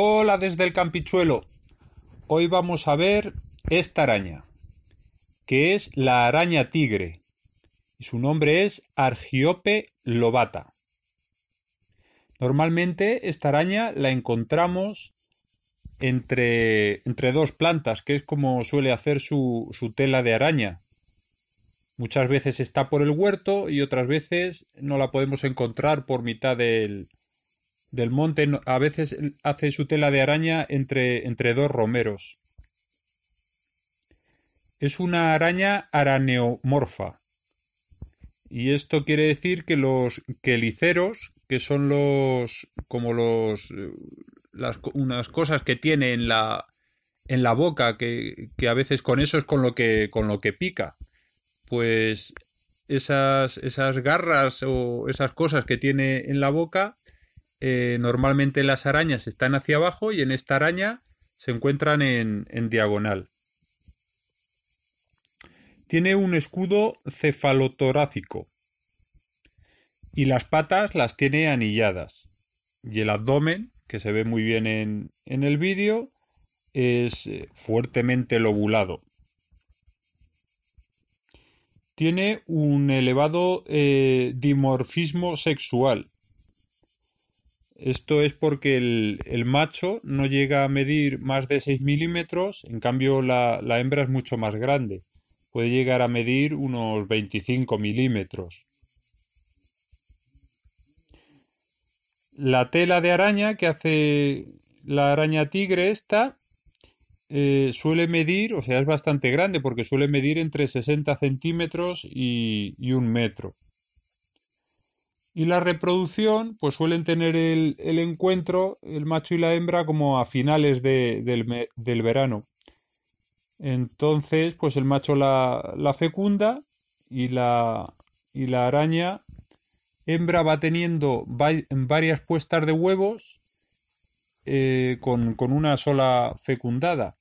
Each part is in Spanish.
Hola desde el campichuelo. Hoy vamos a ver esta araña, que es la araña tigre. Y su nombre es Argiope lobata. Normalmente esta araña la encontramos entre, entre dos plantas, que es como suele hacer su tela de araña. Muchas veces está por el huerto y otras veces no la podemos encontrar por mitad del, del monte a veces hace su tela de araña entre, entre dos romeros. Es una araña araneomorfa. Y esto quiere decir que los queliceros, que son los como los eh, las, unas cosas que tiene en la en la boca que, que, a veces con eso es con lo que con lo que pica. Pues esas esas garras o esas cosas que tiene en la boca eh, normalmente las arañas están hacia abajo y en esta araña se encuentran en, diagonal. Tiene un escudo cefalotorácico y las patas las tiene anilladas. Y el abdomen, que se ve muy bien en, el vídeo, es eh, fuertemente lobulado. Tiene un elevado eh, dimorfismo sexual esto es porque el, macho no llega a medir más de 6 milímetros, en cambio la, hembra es mucho más grande, puede llegar a medir unos 25 milímetros. La tela de araña que hace la araña tigre esta eh, suele medir, o sea, es bastante grande porque suele medir entre 60 centímetros y un metro. Y la reproducción, pues suelen tener el, encuentro, el macho y la hembra, como a finales del, verano. Entonces, pues el macho la, fecunda y la, y la araña hembra va teniendo varias puestas de huevos eh, con, una sola fecundada.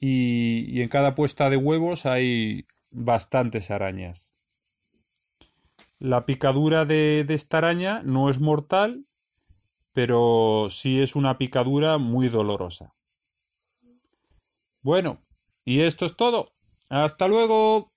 y, en cada puesta de huevos hay bastantes arañas. La picadura de, esta araña no es mortal, pero sí es una picadura muy dolorosa. Bueno, y esto es todo. Hasta luego.